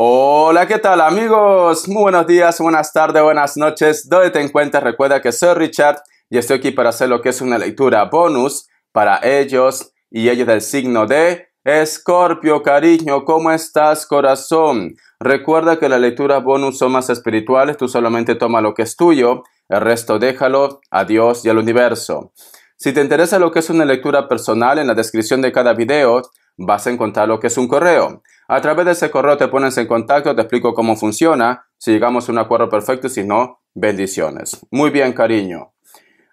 Hola, ¿qué tal amigos? Muy buenos días, buenas tardes, buenas noches. Dónde te encuentras? recuerda que soy Richard y estoy aquí para hacer lo que es una lectura bonus para ellos y ellos del signo de Escorpio, cariño, ¿cómo estás, corazón? Recuerda que las lecturas bonus son más espirituales, tú solamente toma lo que es tuyo, el resto déjalo a Dios y al universo. Si te interesa lo que es una lectura personal, en la descripción de cada video vas a encontrar lo que es un correo. A través de ese correo te pones en contacto, te explico cómo funciona, si llegamos a un acuerdo perfecto, si no, bendiciones. Muy bien, cariño.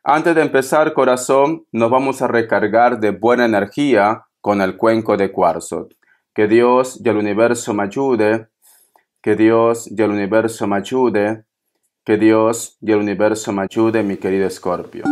Antes de empezar, corazón, nos vamos a recargar de buena energía con el cuenco de cuarzo. Que Dios y el universo me ayude, que Dios y el universo me ayude, que Dios y el universo me ayude, mi querido Escorpio.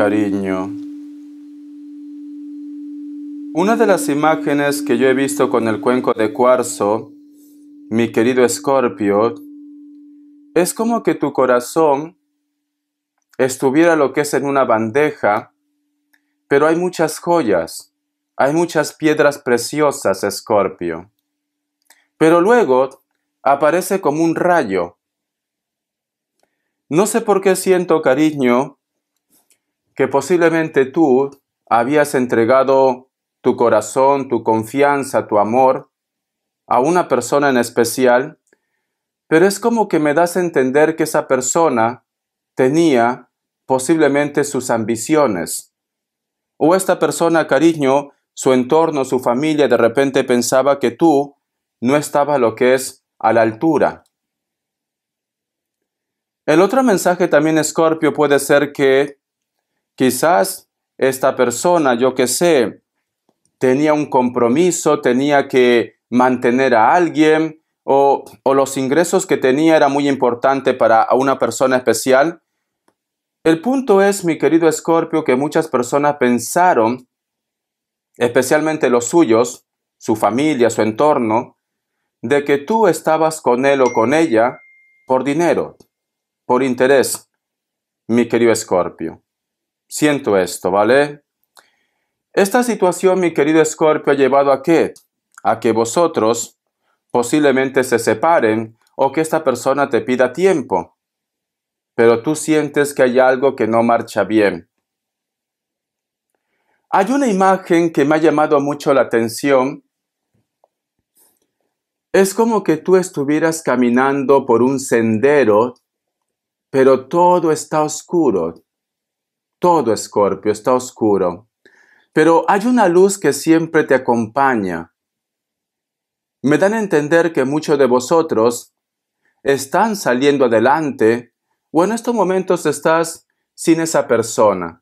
cariño. Una de las imágenes que yo he visto con el cuenco de cuarzo, mi querido Escorpio, es como que tu corazón estuviera lo que es en una bandeja, pero hay muchas joyas, hay muchas piedras preciosas, Escorpio. Pero luego aparece como un rayo. No sé por qué siento cariño que posiblemente tú habías entregado tu corazón, tu confianza, tu amor a una persona en especial, pero es como que me das a entender que esa persona tenía posiblemente sus ambiciones. O esta persona, cariño, su entorno, su familia, de repente pensaba que tú no estabas lo que es a la altura. El otro mensaje también, Escorpio, puede ser que Quizás esta persona, yo qué sé, tenía un compromiso, tenía que mantener a alguien o, los ingresos que tenía era muy importante para una persona especial. El punto es, mi querido Escorpio, que muchas personas pensaron, especialmente los suyos, su familia, su entorno, de que tú estabas con él o con ella por dinero, por interés, mi querido Escorpio. Siento esto, ¿vale? Esta situación, mi querido Escorpio, ha llevado a qué? A que vosotros posiblemente se separen o que esta persona te pida tiempo. Pero tú sientes que hay algo que no marcha bien. Hay una imagen que me ha llamado mucho la atención. Es como que tú estuvieras caminando por un sendero, pero todo está oscuro. Todo, Escorpio, está oscuro. Pero hay una luz que siempre te acompaña. Me dan a entender que muchos de vosotros están saliendo adelante o en estos momentos estás sin esa persona.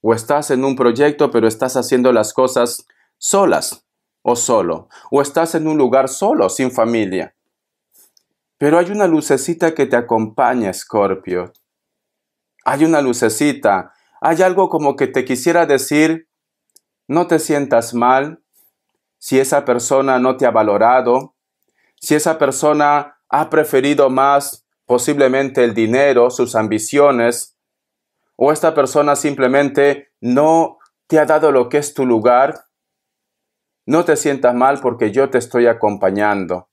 O estás en un proyecto pero estás haciendo las cosas solas o solo. O estás en un lugar solo, sin familia. Pero hay una lucecita que te acompaña, Escorpio. Hay una lucecita hay algo como que te quisiera decir, no te sientas mal si esa persona no te ha valorado, si esa persona ha preferido más posiblemente el dinero, sus ambiciones, o esta persona simplemente no te ha dado lo que es tu lugar, no te sientas mal porque yo te estoy acompañando.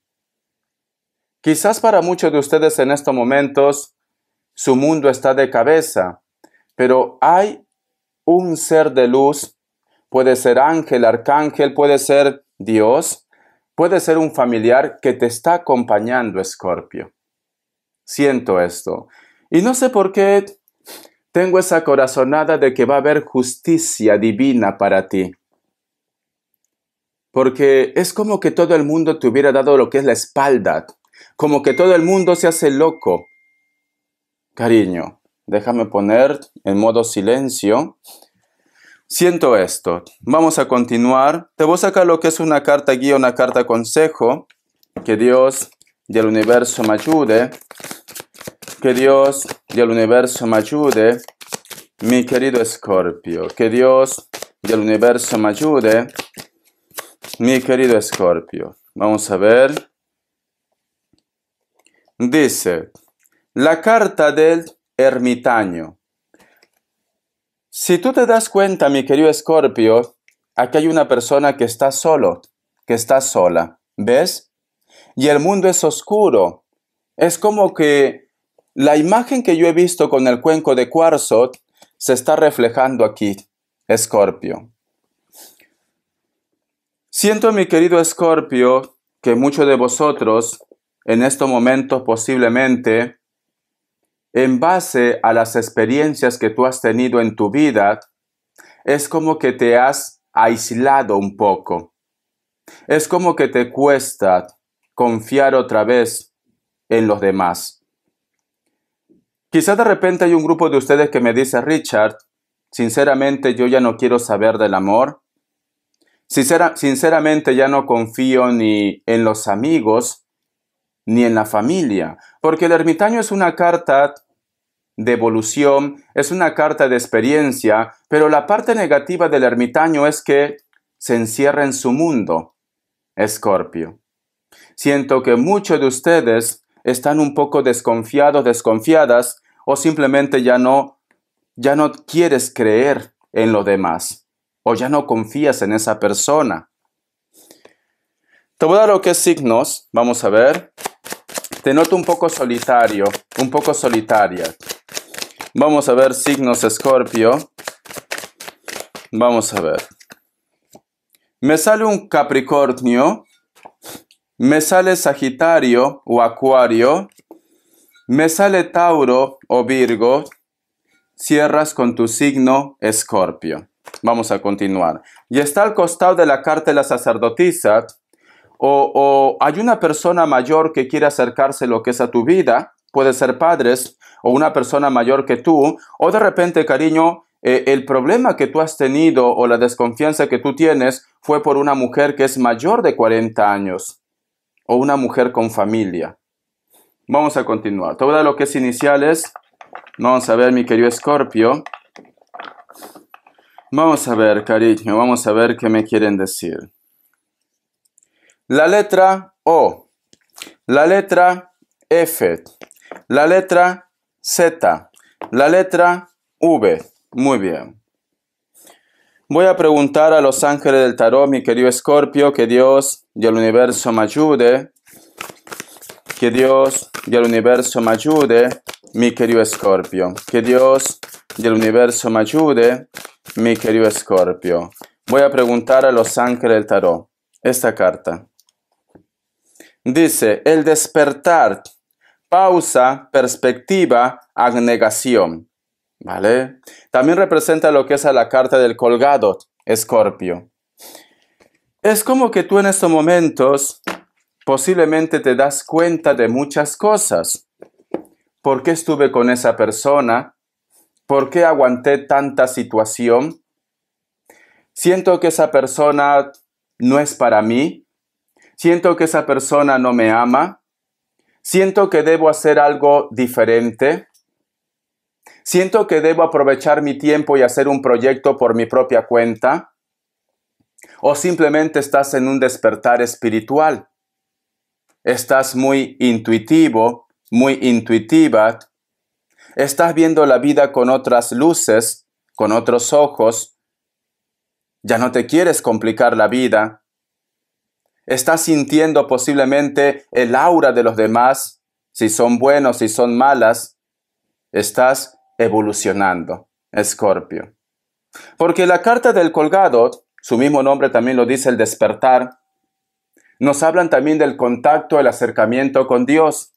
Quizás para muchos de ustedes en estos momentos su mundo está de cabeza, pero hay un ser de luz, puede ser ángel, arcángel, puede ser Dios, puede ser un familiar que te está acompañando, Escorpio. Siento esto. Y no sé por qué tengo esa corazonada de que va a haber justicia divina para ti. Porque es como que todo el mundo te hubiera dado lo que es la espalda, como que todo el mundo se hace loco. Cariño, Déjame poner en modo silencio. Siento esto. Vamos a continuar. Te voy a sacar lo que es una carta guía, una carta consejo. Que Dios y el universo me ayude. Que Dios y el universo me ayude. Mi querido Escorpio. Que Dios y el universo me ayude. Mi querido Escorpio. Vamos a ver. Dice, la carta del ermitaño. Si tú te das cuenta, mi querido Escorpio, aquí hay una persona que está solo, que está sola, ¿ves? Y el mundo es oscuro. Es como que la imagen que yo he visto con el cuenco de cuarzo se está reflejando aquí, Escorpio. Siento, mi querido Escorpio, que muchos de vosotros en estos momentos posiblemente en base a las experiencias que tú has tenido en tu vida, es como que te has aislado un poco. Es como que te cuesta confiar otra vez en los demás. Quizá de repente hay un grupo de ustedes que me dice, Richard, sinceramente yo ya no quiero saber del amor. sinceramente ya no confío ni en los amigos ni en la familia, porque el ermitaño es una carta de evolución, es una carta de experiencia, pero la parte negativa del ermitaño es que se encierra en su mundo. Escorpio. Siento que muchos de ustedes están un poco desconfiados, desconfiadas, o simplemente ya no, ya no quieres creer en lo demás, o ya no confías en esa persona. Te voy a dar lo que signos, vamos a ver. Te noto un poco solitario, un poco solitaria. Vamos a ver signos escorpio. Vamos a ver. Me sale un Capricornio, me sale Sagitario o Acuario, me sale Tauro o Virgo, cierras con tu signo Escorpio. Vamos a continuar. Y está al costado de la carta de la sacerdotisa o, hay una persona mayor que quiere acercarse lo que es a tu vida, puede ser padres o una persona mayor que tú, o de repente, cariño, eh, el problema que tú has tenido o la desconfianza que tú tienes fue por una mujer que es mayor de 40 años o una mujer con familia. Vamos a continuar. Todo lo que es iniciales. Vamos a ver, mi querido Escorpio. Vamos a ver, cariño, vamos a ver qué me quieren decir. La letra O, la letra F, la letra Z, la letra V. Muy bien. Voy a preguntar a los ángeles del tarot, mi querido Escorpio, que Dios y el universo me ayude. Que Dios y el universo me ayude, mi querido Escorpio. Que Dios y el universo me ayude, mi querido Escorpio. Voy a preguntar a los ángeles del tarot esta carta. Dice, el despertar, pausa, perspectiva, abnegación. ¿Vale? También representa lo que es a la carta del colgado, escorpio. Es como que tú en estos momentos posiblemente te das cuenta de muchas cosas. ¿Por qué estuve con esa persona? ¿Por qué aguanté tanta situación? Siento que esa persona no es para mí siento que esa persona no me ama, siento que debo hacer algo diferente, siento que debo aprovechar mi tiempo y hacer un proyecto por mi propia cuenta, o simplemente estás en un despertar espiritual, estás muy intuitivo, muy intuitiva, estás viendo la vida con otras luces, con otros ojos, ya no te quieres complicar la vida, Estás sintiendo posiblemente el aura de los demás, si son buenos, si son malas. Estás evolucionando, Escorpio. Porque la carta del colgado, su mismo nombre también lo dice el despertar, nos hablan también del contacto, el acercamiento con Dios.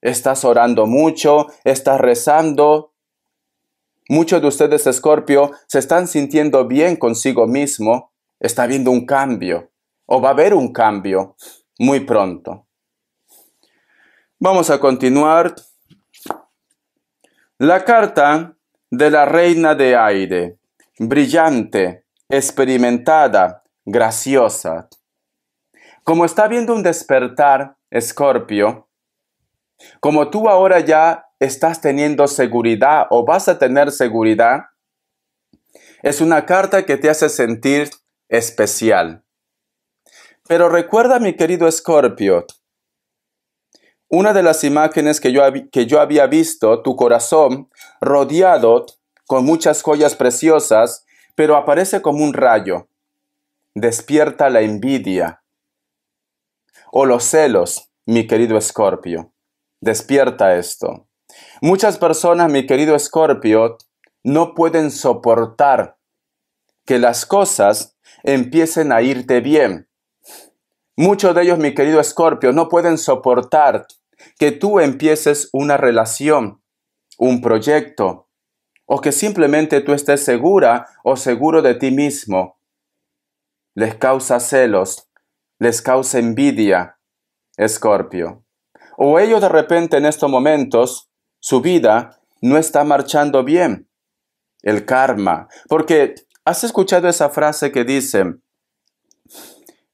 Estás orando mucho, estás rezando. Muchos de ustedes, Escorpio, se están sintiendo bien consigo mismo, está viendo un cambio o va a haber un cambio muy pronto. Vamos a continuar. La carta de la reina de aire, brillante, experimentada, graciosa. Como está viendo un despertar, Escorpio, como tú ahora ya estás teniendo seguridad o vas a tener seguridad, es una carta que te hace sentir especial. Pero recuerda, mi querido Scorpio, una de las imágenes que yo, que yo había visto, tu corazón rodeado con muchas joyas preciosas, pero aparece como un rayo. Despierta la envidia o los celos, mi querido Escorpio. Despierta esto. Muchas personas, mi querido Escorpio, no pueden soportar que las cosas empiecen a irte bien. Muchos de ellos, mi querido Escorpio, no pueden soportar que tú empieces una relación, un proyecto, o que simplemente tú estés segura o seguro de ti mismo. Les causa celos, les causa envidia, Escorpio. O ellos de repente en estos momentos, su vida no está marchando bien. El karma. Porque, ¿has escuchado esa frase que dicen?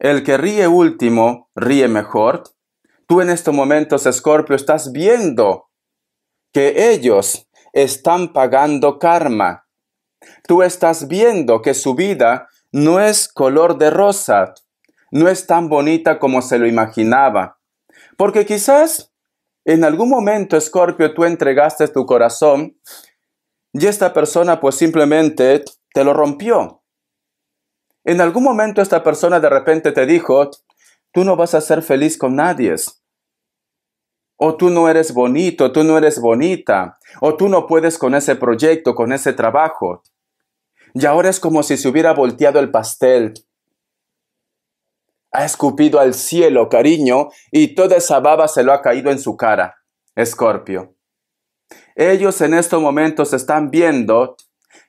El que ríe último, ríe mejor. Tú en estos momentos, Escorpio, estás viendo que ellos están pagando karma. Tú estás viendo que su vida no es color de rosa, no es tan bonita como se lo imaginaba. Porque quizás en algún momento, Escorpio, tú entregaste tu corazón y esta persona pues simplemente te lo rompió. En algún momento esta persona de repente te dijo, tú no vas a ser feliz con nadie. O tú no eres bonito, tú no eres bonita. O tú no puedes con ese proyecto, con ese trabajo. Y ahora es como si se hubiera volteado el pastel. Ha escupido al cielo, cariño, y toda esa baba se lo ha caído en su cara. Escorpio. Ellos en estos momentos están viendo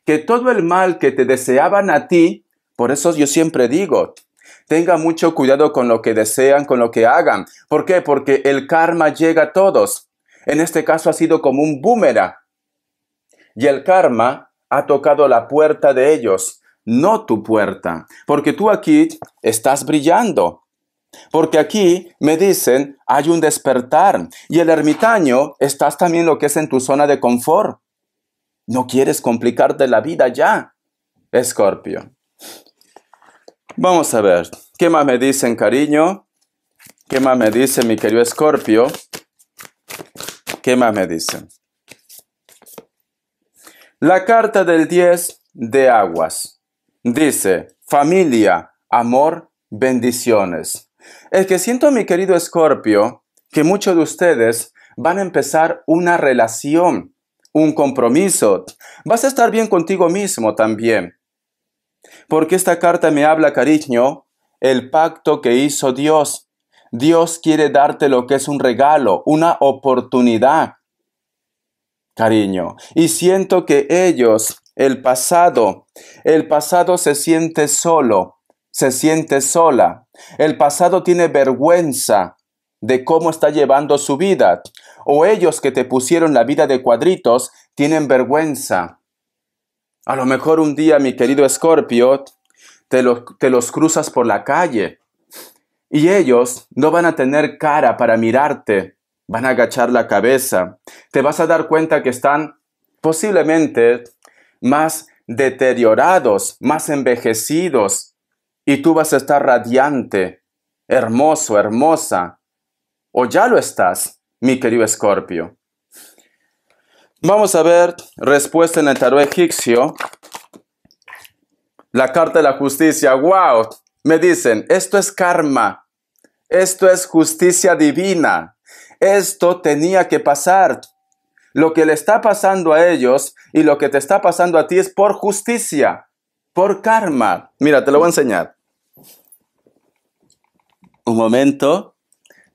que todo el mal que te deseaban a ti por eso yo siempre digo, tenga mucho cuidado con lo que desean, con lo que hagan. ¿Por qué? Porque el karma llega a todos. En este caso ha sido como un boomerang. Y el karma ha tocado la puerta de ellos, no tu puerta. Porque tú aquí estás brillando. Porque aquí me dicen, hay un despertar. Y el ermitaño, estás también lo que es en tu zona de confort. No quieres complicarte la vida ya, Escorpio. Vamos a ver, ¿qué más me dicen, cariño? ¿Qué más me dice mi querido Escorpio? ¿Qué más me dicen? La carta del 10 de aguas dice, familia, amor, bendiciones. Es que siento, mi querido Escorpio, que muchos de ustedes van a empezar una relación, un compromiso. Vas a estar bien contigo mismo también. Porque esta carta me habla, cariño, el pacto que hizo Dios. Dios quiere darte lo que es un regalo, una oportunidad, cariño. Y siento que ellos, el pasado, el pasado se siente solo, se siente sola. El pasado tiene vergüenza de cómo está llevando su vida. O ellos que te pusieron la vida de cuadritos tienen vergüenza a lo mejor un día, mi querido Escorpio, te, los cruzas por la calle y ellos no van a tener cara para mirarte, van a agachar la cabeza. Te vas a dar cuenta que están posiblemente más deteriorados, más envejecidos, y tú vas a estar radiante, hermoso, hermosa, o ya lo estás, mi querido Escorpio. Vamos a ver respuesta en el tarot egipcio. La carta de la justicia. ¡Wow! Me dicen, esto es karma. Esto es justicia divina. Esto tenía que pasar. Lo que le está pasando a ellos y lo que te está pasando a ti es por justicia, por karma. Mira, te lo voy a enseñar. Un momento.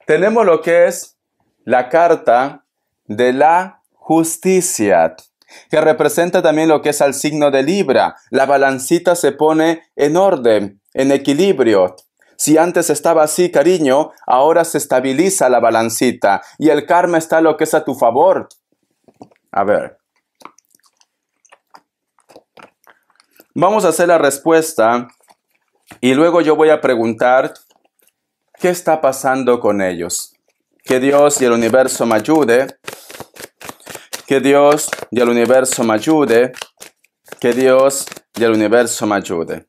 Tenemos lo que es la carta de la justicia, que representa también lo que es el signo de Libra. La balancita se pone en orden, en equilibrio. Si antes estaba así, cariño, ahora se estabiliza la balancita y el karma está lo que es a tu favor. A ver. Vamos a hacer la respuesta y luego yo voy a preguntar qué está pasando con ellos. Que Dios y el universo me ayude que Dios y el universo me ayude. Que Dios y el universo me ayude.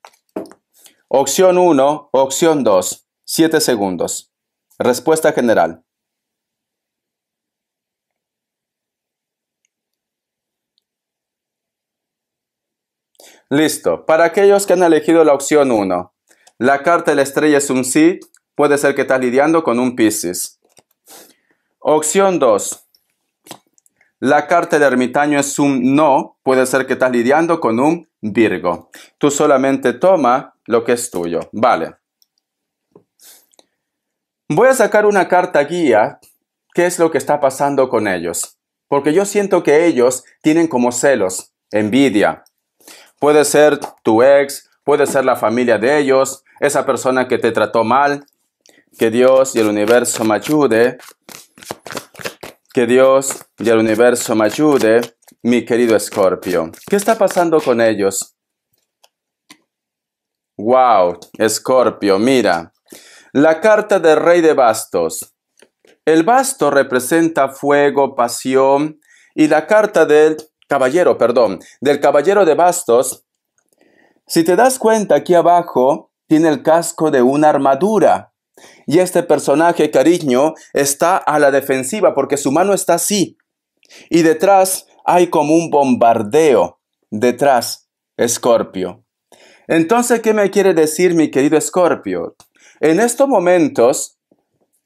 Opción 1, opción 2. 7 segundos. Respuesta general. Listo. Para aquellos que han elegido la opción 1, la carta de la estrella es un sí, puede ser que estás lidiando con un Piscis. Opción 2. La carta del ermitaño es un no, puede ser que estás lidiando con un Virgo. Tú solamente toma lo que es tuyo, ¿vale? Voy a sacar una carta guía, qué es lo que está pasando con ellos, porque yo siento que ellos tienen como celos, envidia. Puede ser tu ex, puede ser la familia de ellos, esa persona que te trató mal, que Dios y el universo me ayude que Dios y el universo me ayude, mi querido Escorpio. ¿Qué está pasando con ellos? Wow, Escorpio, mira. La carta del rey de bastos. El basto representa fuego, pasión, y la carta del caballero, perdón, del caballero de bastos. Si te das cuenta, aquí abajo tiene el casco de una armadura. Y este personaje, cariño, está a la defensiva porque su mano está así. Y detrás hay como un bombardeo. Detrás, Escorpio. Entonces, ¿qué me quiere decir mi querido Escorpio? En estos momentos,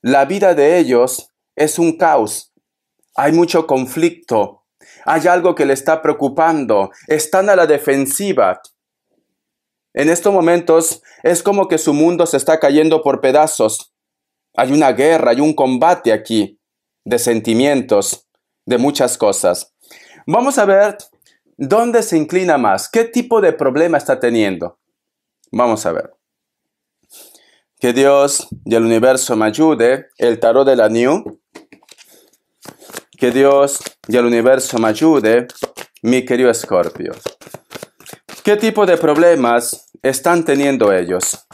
la vida de ellos es un caos. Hay mucho conflicto. Hay algo que le está preocupando. Están a la defensiva. En estos momentos es como que su mundo se está cayendo por pedazos. Hay una guerra, hay un combate aquí de sentimientos, de muchas cosas. Vamos a ver dónde se inclina más, qué tipo de problema está teniendo. Vamos a ver. Que Dios y el universo me ayude. El tarot de la New. Que Dios y el universo me ayude, mi querido Escorpio. ¿Qué tipo de problemas están teniendo ellos?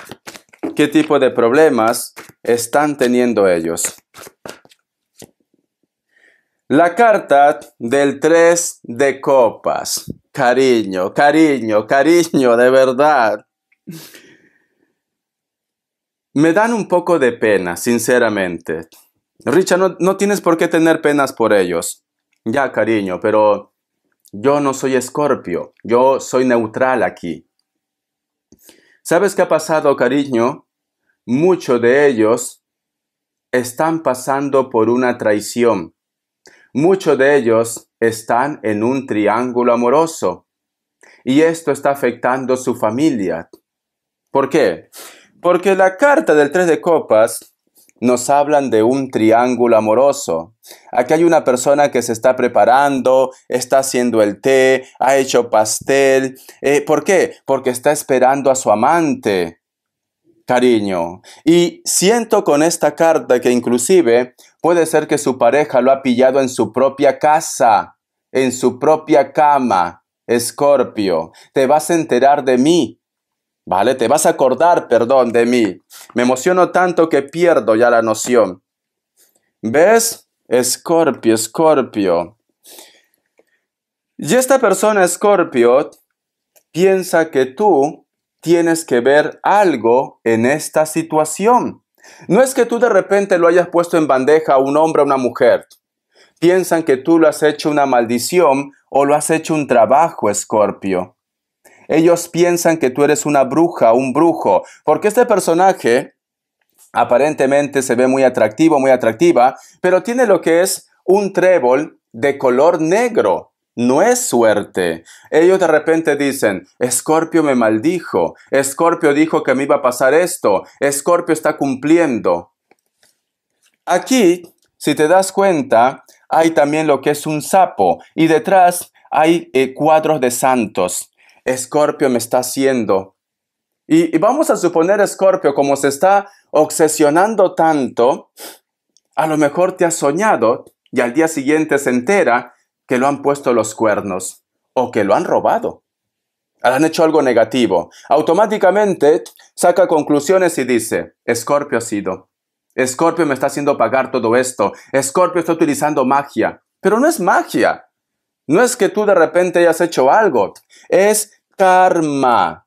¿Qué tipo de problemas están teniendo ellos? La carta del 3 de copas. Cariño, cariño, cariño, de verdad. Me dan un poco de pena, sinceramente. Richard, no, no tienes por qué tener penas por ellos. Ya, cariño, pero yo no soy escorpio, yo soy neutral aquí. ¿Sabes qué ha pasado, cariño? Muchos de ellos están pasando por una traición. Muchos de ellos están en un triángulo amoroso. Y esto está afectando su familia. ¿Por qué? Porque la carta del tres de copas nos hablan de un triángulo amoroso. Aquí hay una persona que se está preparando, está haciendo el té, ha hecho pastel. Eh, ¿Por qué? Porque está esperando a su amante, cariño. Y siento con esta carta que inclusive puede ser que su pareja lo ha pillado en su propia casa, en su propia cama. Escorpio, te vas a enterar de mí ¿Vale? Te vas a acordar, perdón, de mí. Me emociono tanto que pierdo ya la noción. ¿Ves? Escorpio, Escorpio. Y esta persona, Escorpio, piensa que tú tienes que ver algo en esta situación. No es que tú de repente lo hayas puesto en bandeja a un hombre o a una mujer. Piensan que tú lo has hecho una maldición o lo has hecho un trabajo, Escorpio. Ellos piensan que tú eres una bruja, un brujo, porque este personaje aparentemente se ve muy atractivo, muy atractiva, pero tiene lo que es un trébol de color negro. No es suerte. Ellos de repente dicen, Escorpio me maldijo, Escorpio dijo que me iba a pasar esto, Escorpio está cumpliendo. Aquí, si te das cuenta, hay también lo que es un sapo y detrás hay eh, cuadros de santos. Escorpio me está haciendo. Y, vamos a suponer, Escorpio, como se está obsesionando tanto, a lo mejor te has soñado y al día siguiente se entera que lo han puesto los cuernos o que lo han robado. Han hecho algo negativo. Automáticamente saca conclusiones y dice, Escorpio ha sido. Escorpio me está haciendo pagar todo esto. Escorpio está utilizando magia. Pero no es magia. No es que tú de repente hayas hecho algo. Es karma.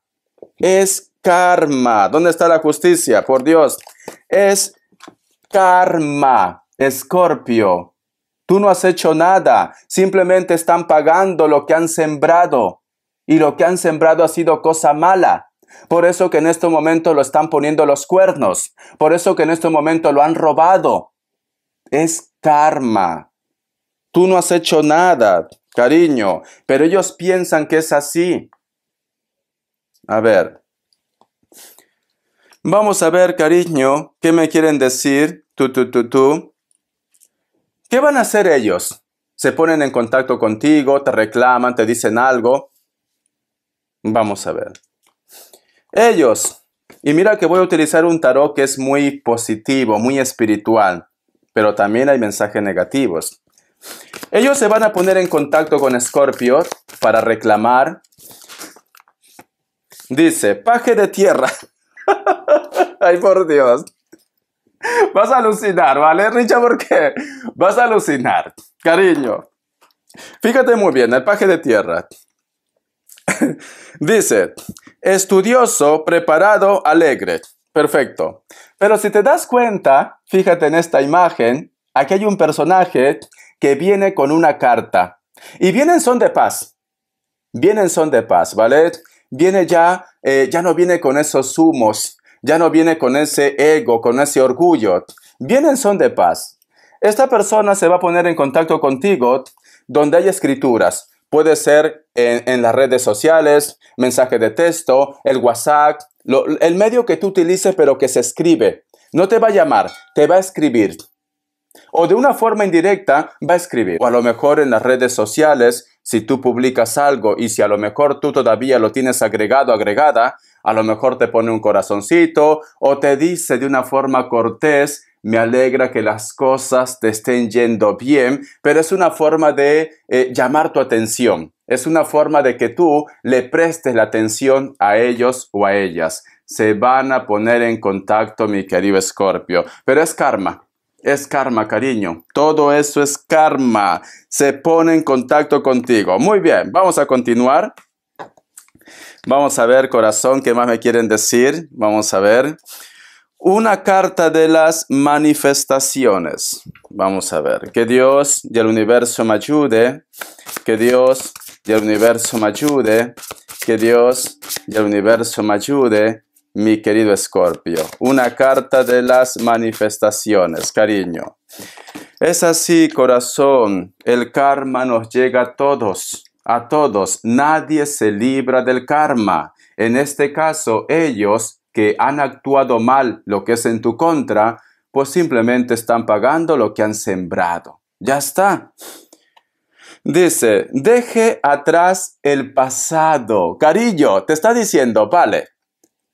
Es karma. ¿Dónde está la justicia? Por Dios. Es karma. Escorpio. Tú no has hecho nada. Simplemente están pagando lo que han sembrado. Y lo que han sembrado ha sido cosa mala. Por eso que en este momento lo están poniendo los cuernos. Por eso que en este momento lo han robado. Es karma. Tú no has hecho nada, cariño. Pero ellos piensan que es así. A ver. Vamos a ver, cariño, ¿qué me quieren decir? Tú, tú, tú, tú. ¿Qué van a hacer ellos? Se ponen en contacto contigo, te reclaman, te dicen algo. Vamos a ver. Ellos. Y mira que voy a utilizar un tarot que es muy positivo, muy espiritual, pero también hay mensajes negativos. Ellos se van a poner en contacto con Scorpio para reclamar, Dice, paje de tierra. Ay, por Dios. Vas a alucinar, ¿vale, Richa? qué? vas a alucinar, cariño. Fíjate muy bien, el paje de tierra. Dice, estudioso, preparado, alegre. Perfecto. Pero si te das cuenta, fíjate en esta imagen, aquí hay un personaje que viene con una carta. Y viene en son de paz. Viene en son de paz, ¿vale? viene ya, eh, ya no viene con esos humos, ya no viene con ese ego, con ese orgullo, viene en son de paz. Esta persona se va a poner en contacto contigo donde hay escrituras. Puede ser en, las redes sociales, mensaje de texto, el WhatsApp, el medio que tú utilices pero que se escribe. No te va a llamar, te va a escribir o de una forma indirecta va a escribir. O a lo mejor en las redes sociales, si tú publicas algo y si a lo mejor tú todavía lo tienes agregado, agregada, a lo mejor te pone un corazoncito o te dice de una forma cortés me alegra que las cosas te estén yendo bien, pero es una forma de eh, llamar tu atención, es una forma de que tú le prestes la atención a ellos o a ellas. Se van a poner en contacto, mi querido Escorpio, pero es karma. Es karma, cariño. Todo eso es karma. Se pone en contacto contigo. Muy bien, vamos a continuar. Vamos a ver, corazón, qué más me quieren decir. Vamos a ver. Una carta de las manifestaciones. Vamos a ver. Que Dios y el universo me ayude. Que Dios y el universo me ayude. Que Dios y el universo me ayude mi querido Escorpio. Una carta de las manifestaciones, cariño. Es así, corazón. El karma nos llega a todos, a todos. Nadie se libra del karma. En este caso, ellos que han actuado mal lo que es en tu contra, pues simplemente están pagando lo que han sembrado. Ya está. Dice, deje atrás el pasado. Cariño, te está diciendo, vale,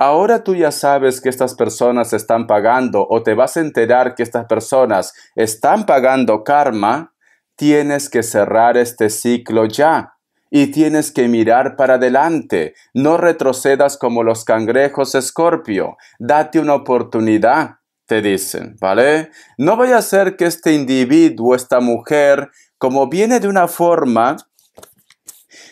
Ahora tú ya sabes que estas personas están pagando o te vas a enterar que estas personas están pagando karma, tienes que cerrar este ciclo ya y tienes que mirar para adelante. No retrocedas como los cangrejos escorpio. Date una oportunidad, te dicen, ¿vale? No vaya a ser que este individuo, esta mujer, como viene de una forma,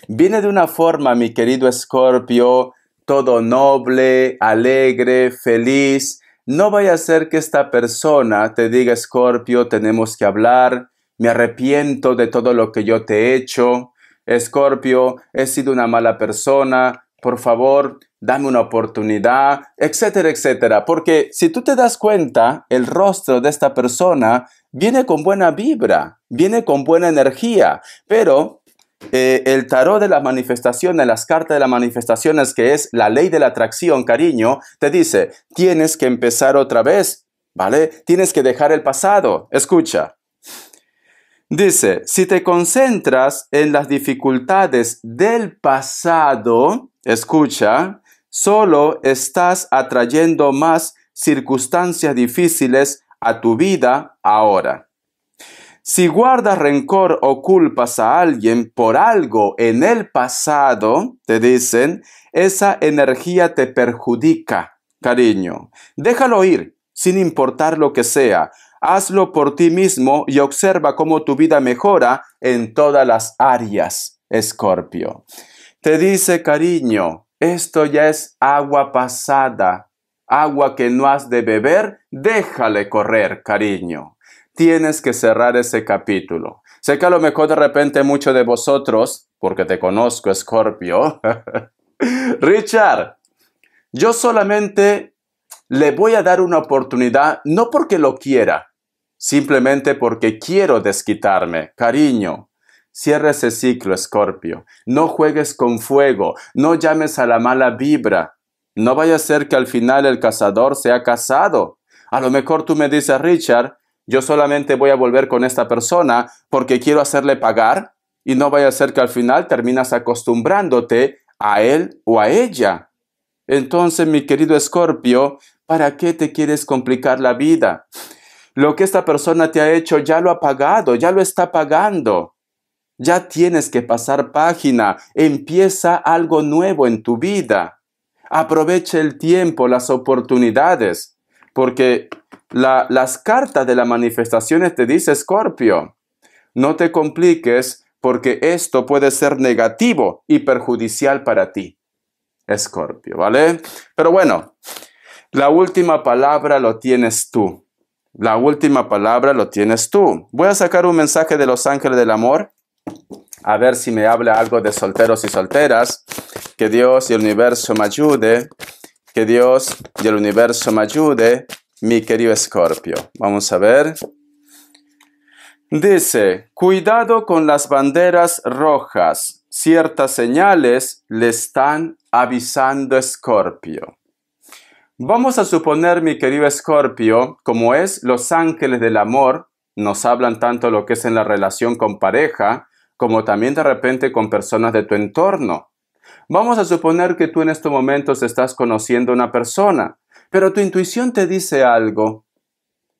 viene de una forma, mi querido escorpio, todo noble, alegre, feliz. No vaya a ser que esta persona te diga, Escorpio, tenemos que hablar, me arrepiento de todo lo que yo te he hecho. Escorpio, he sido una mala persona, por favor, dame una oportunidad, etcétera, etcétera. Porque si tú te das cuenta, el rostro de esta persona viene con buena vibra, viene con buena energía, pero eh, el tarot de las manifestaciones, las cartas de las manifestaciones, que es la ley de la atracción, cariño, te dice, tienes que empezar otra vez, ¿vale? Tienes que dejar el pasado. Escucha. Dice, si te concentras en las dificultades del pasado, escucha, solo estás atrayendo más circunstancias difíciles a tu vida ahora. Si guardas rencor o culpas a alguien por algo en el pasado, te dicen, esa energía te perjudica, cariño. Déjalo ir, sin importar lo que sea. Hazlo por ti mismo y observa cómo tu vida mejora en todas las áreas, Escorpio. Te dice, cariño, esto ya es agua pasada. Agua que no has de beber, déjale correr, cariño tienes que cerrar ese capítulo. Sé que a lo mejor de repente muchos de vosotros, porque te conozco, Scorpio, Richard, yo solamente le voy a dar una oportunidad, no porque lo quiera, simplemente porque quiero desquitarme. Cariño, cierra ese ciclo, Scorpio. No juegues con fuego, no llames a la mala vibra. No vaya a ser que al final el cazador sea casado. A lo mejor tú me dices, Richard, yo solamente voy a volver con esta persona porque quiero hacerle pagar y no vaya a ser que al final terminas acostumbrándote a él o a ella. Entonces, mi querido Escorpio, ¿para qué te quieres complicar la vida? Lo que esta persona te ha hecho ya lo ha pagado, ya lo está pagando. Ya tienes que pasar página, empieza algo nuevo en tu vida. Aprovecha el tiempo, las oportunidades, porque las cartas de las manifestaciones te dice Escorpio, no te compliques porque esto puede ser negativo y perjudicial para ti. Escorpio, ¿vale? Pero bueno, la última palabra lo tienes tú. La última palabra lo tienes tú. Voy a sacar un mensaje de los ángeles del amor. A ver si me habla algo de solteros y solteras. Que Dios y el universo me ayude. Que Dios y el universo me ayude mi querido Escorpio. Vamos a ver. Dice, cuidado con las banderas rojas. Ciertas señales le están avisando Escorpio. Vamos a suponer, mi querido Escorpio, como es los ángeles del amor, nos hablan tanto lo que es en la relación con pareja, como también de repente con personas de tu entorno. Vamos a suponer que tú en estos momentos estás conociendo a una persona, pero tu intuición te dice algo.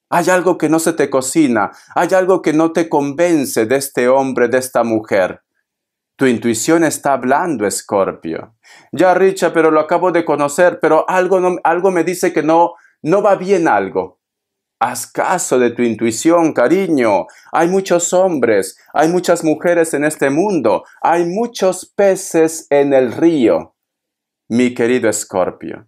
Hay algo que no se te cocina, hay algo que no te convence de este hombre, de esta mujer. Tu intuición está hablando, Escorpio. Ya, Richa, pero lo acabo de conocer, pero algo, algo me dice que no, no va bien algo. Haz caso de tu intuición, cariño. Hay muchos hombres, hay muchas mujeres en este mundo, hay muchos peces en el río. Mi querido Escorpio.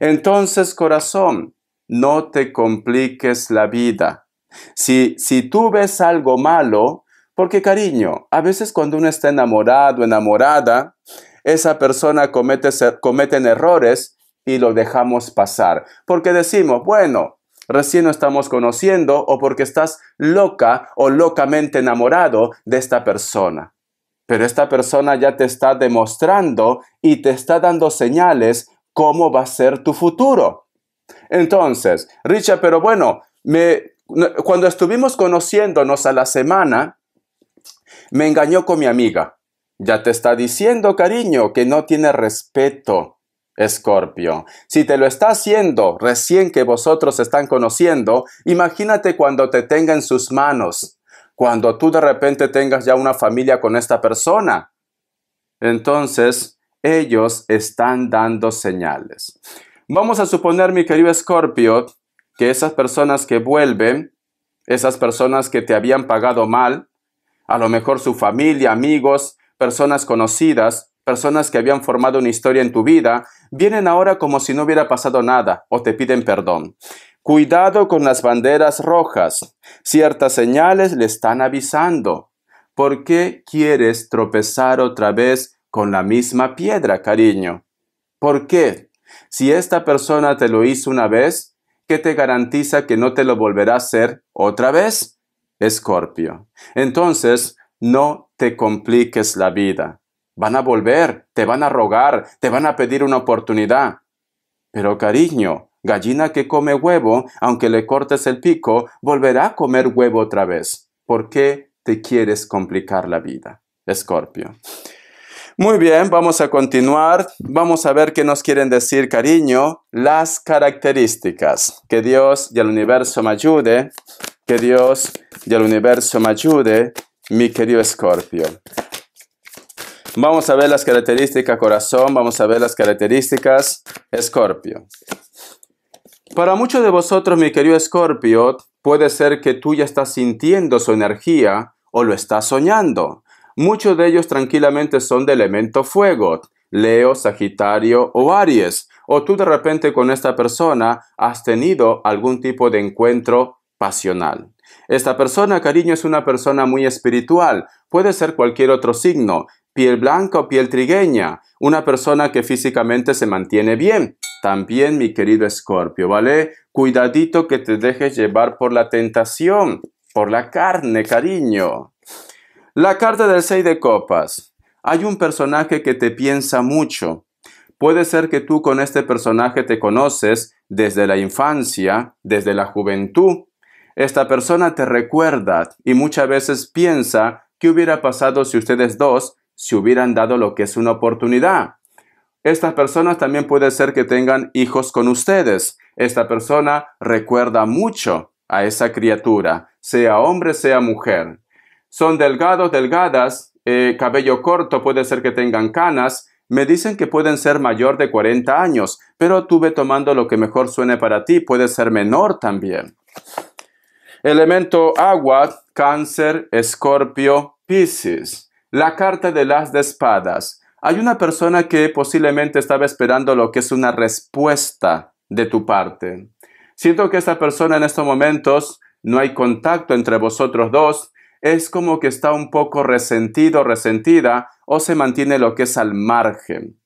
Entonces, corazón, no te compliques la vida. Si, si tú ves algo malo, porque cariño, a veces cuando uno está enamorado, o enamorada, esa persona comete, cometen errores y lo dejamos pasar. Porque decimos, bueno, recién no estamos conociendo o porque estás loca o locamente enamorado de esta persona. Pero esta persona ya te está demostrando y te está dando señales cómo va a ser tu futuro. Entonces, Richa, pero bueno, me, cuando estuvimos conociéndonos a la semana, me engañó con mi amiga. Ya te está diciendo, cariño, que no tiene respeto, Escorpio. Si te lo está haciendo recién que vosotros están conociendo, imagínate cuando te tenga en sus manos, cuando tú de repente tengas ya una familia con esta persona. Entonces, ellos están dando señales. Vamos a suponer, mi querido Escorpio, que esas personas que vuelven, esas personas que te habían pagado mal, a lo mejor su familia, amigos, personas conocidas, personas que habían formado una historia en tu vida, vienen ahora como si no hubiera pasado nada o te piden perdón. Cuidado con las banderas rojas. Ciertas señales le están avisando. ¿Por qué quieres tropezar otra vez con la misma piedra, cariño. ¿Por qué? Si esta persona te lo hizo una vez, ¿qué te garantiza que no te lo volverá a hacer otra vez? Escorpio. Entonces, no te compliques la vida. Van a volver, te van a rogar, te van a pedir una oportunidad. Pero cariño, gallina que come huevo, aunque le cortes el pico, volverá a comer huevo otra vez. ¿Por qué te quieres complicar la vida? Escorpio. Muy bien, vamos a continuar. Vamos a ver qué nos quieren decir, cariño, las características. Que Dios y el universo me ayude. Que Dios y el universo me ayude, mi querido Escorpio. Vamos a ver las características, corazón. Vamos a ver las características, Escorpio. Para muchos de vosotros, mi querido Escorpio, puede ser que tú ya estás sintiendo su energía o lo estás soñando. Muchos de ellos tranquilamente son de elemento fuego, Leo, Sagitario o Aries. O tú de repente con esta persona has tenido algún tipo de encuentro pasional. Esta persona, cariño, es una persona muy espiritual. Puede ser cualquier otro signo, piel blanca o piel trigueña. Una persona que físicamente se mantiene bien. También, mi querido Escorpio, ¿vale? Cuidadito que te dejes llevar por la tentación, por la carne, cariño. La carta del 6 de copas. Hay un personaje que te piensa mucho. Puede ser que tú con este personaje te conoces desde la infancia, desde la juventud. Esta persona te recuerda y muchas veces piensa qué hubiera pasado si ustedes dos se hubieran dado lo que es una oportunidad. Estas personas también puede ser que tengan hijos con ustedes. Esta persona recuerda mucho a esa criatura, sea hombre, sea mujer. Son delgados, delgadas, eh, cabello corto, puede ser que tengan canas. Me dicen que pueden ser mayor de 40 años, pero tuve tomando lo que mejor suene para ti, puede ser menor también. Elemento agua, cáncer, escorpio, piscis. La carta de las de espadas. Hay una persona que posiblemente estaba esperando lo que es una respuesta de tu parte. Siento que esta persona en estos momentos no hay contacto entre vosotros dos, es como que está un poco resentido, resentida, o se mantiene lo que es al margen.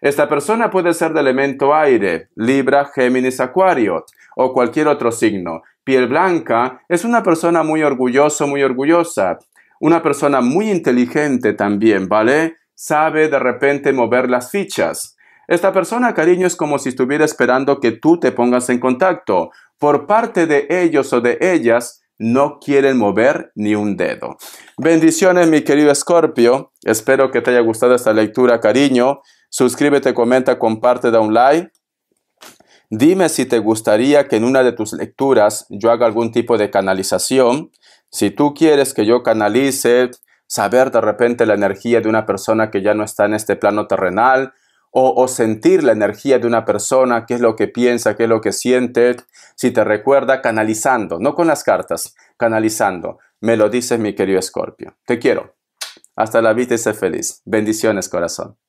Esta persona puede ser de elemento aire, Libra, Géminis, Acuario o cualquier otro signo. Piel blanca es una persona muy orgullosa, muy orgullosa. Una persona muy inteligente también, ¿vale? Sabe de repente mover las fichas. Esta persona, cariño, es como si estuviera esperando que tú te pongas en contacto. Por parte de ellos o de ellas, no quieren mover ni un dedo. Bendiciones, mi querido Escorpio. Espero que te haya gustado esta lectura, cariño. Suscríbete, comenta, comparte, da un like. Dime si te gustaría que en una de tus lecturas yo haga algún tipo de canalización. Si tú quieres que yo canalice, saber de repente la energía de una persona que ya no está en este plano terrenal, o, sentir la energía de una persona, qué es lo que piensa, qué es lo que siente, si te recuerda, canalizando, no con las cartas, canalizando. Me lo dices, mi querido Escorpio. Te quiero. Hasta la vista y sé feliz. Bendiciones, corazón.